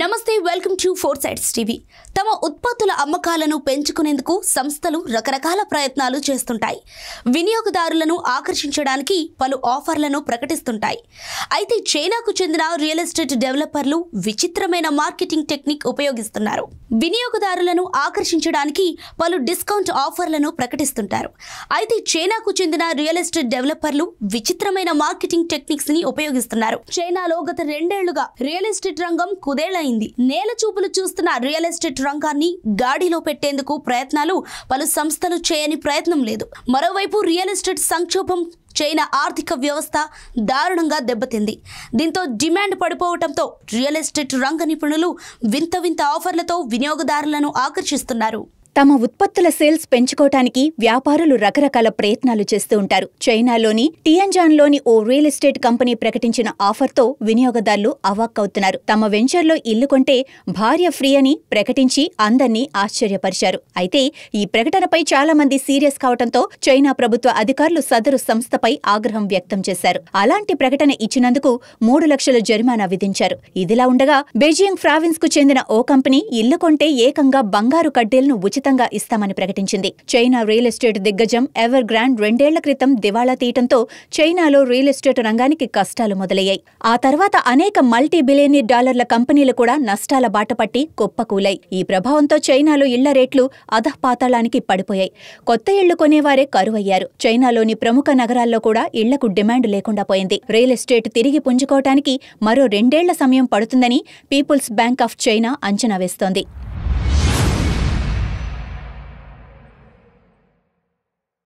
నమస్తే welcome to four sides TV తమ ఉత్పత్తుల అమ్మకాలను పెంచుకునేందుకు సంస్థలు రకరకాల ప్రయత్నాలు చేస్తుంటాయి వినియోగదారులను ఆకర్షించడానికి పలు ఆఫర్లను ప్రకటిస్తుంటాయి అయితే చైనాకు చెందిన రియల్ ఎస్టేట్ డెవలపర్లు విచిత్రమైన మార్కెటింగ్ టెక్నిక్ ఉపయోగిస్తున్నారు వినియోగదారులను ఆకర్షించడానికి పలు డిస్కౌంట్ ఆఫర్లను ప్రకటిస్తుంటారు అయితే చైనాకు చెందిన రియల్ ఎస్టేట్ డెవలపర్లు విచిత్రమైన మార్కెటింగ్ టెక్నిక్స్ ని ఉపయోగిస్తున్నారు చైనాలో గత రెండేళ్లుగా రియల్ ఎస్టేట్ రంగం కుదేళ్లైంది నేల చూపులు చూస్తున్న రియల్ ఎస్టేట్ రంగాన్ని గాడిలో పెట్టేందుకు ప్రయత్నాలు పలు సంస్థలు చేయని ప్రయత్నం లేదు మరోవైపు రియల్ ఎస్టేట్ సంక్షోభం చైనా ఆర్థిక వ్యవస్థ దారుణంగా దెబ్బతింది దీంతో డిమాండ్ పడిపోవడంతో రియల్ ఎస్టేట్ రంగ నిపుణులు వింత వింత ఆఫర్లతో వినియోగదారులను ఆకర్షిస్తున్నారు తమ ఉత్పత్తుల సేల్స్ పెంచుకోవటానికి వ్యాపారులు రకరకాల ప్రయత్నాలు చేస్తూ ఉంటారు చైనాలోని టియన్జాన్లోని ఓ రియల్ ఎస్టేట్ కంపెనీ ప్రకటించిన ఆఫర్తో వినియోగదారులు అవాక్కవుతున్నారు తమ వెంచర్లో ఇల్లు కొంటే భార్య ఫ్రీ అని ప్రకటించి అందర్నీ ఆశ్చర్యపరిచారు అయితే ఈ ప్రకటనపై చాలా మంది సీరియస్ కావడంతో చైనా ప్రభుత్వ అధికారులు సదరు సంస్థపై ఆగ్రహం వ్యక్తం చేశారు అలాంటి ప్రకటన ఇచ్చినందుకు మూడు లక్షల జరిమానా విధించారు ఇదిలా ఉండగా బెయిజింగ్ ప్రావిన్స్ కు చెందిన ఓ కంపెనీ ఇల్లు కొంటే ఏకంగా బంగారు కడ్డీలను ఉచిత ఉచితంగా ఇస్తామని ప్రకటించింది చైనా రియల్ ఎస్టేట్ దిగ్గజం ఎవర్ గ్రాండ్ రెండేళ్ల క్రితం దివాళా తీయటంతో చైనాలో రియల్ ఎస్టేట్ రంగానికి కష్టాలు మొదలయ్యాయి ఆ తర్వాత అనేక మల్టీ బిలియనీర్ డాలర్ల కంపెనీలు కూడా నష్టాల బాటపట్టి కుప్పకూలాయి ఈ ప్రభావంతో చైనాలో ఇళ్ల రేట్లు అధపాతాళానికి పడిపోయాయి కొత్త ఇళ్లు కొనేవారే కరువయ్యారు చైనాలోని ప్రముఖ నగరాల్లో కూడా ఇళ్లకు డిమాండ్ లేకుండా పోయింది రియల్ ఎస్టేట్ తిరిగి పుంజుకోవటానికి మరో రెండేళ్ల సమయం పడుతుందని పీపుల్స్ బ్యాంక్ ఆఫ్ చైనా అంచనా వేస్తోంది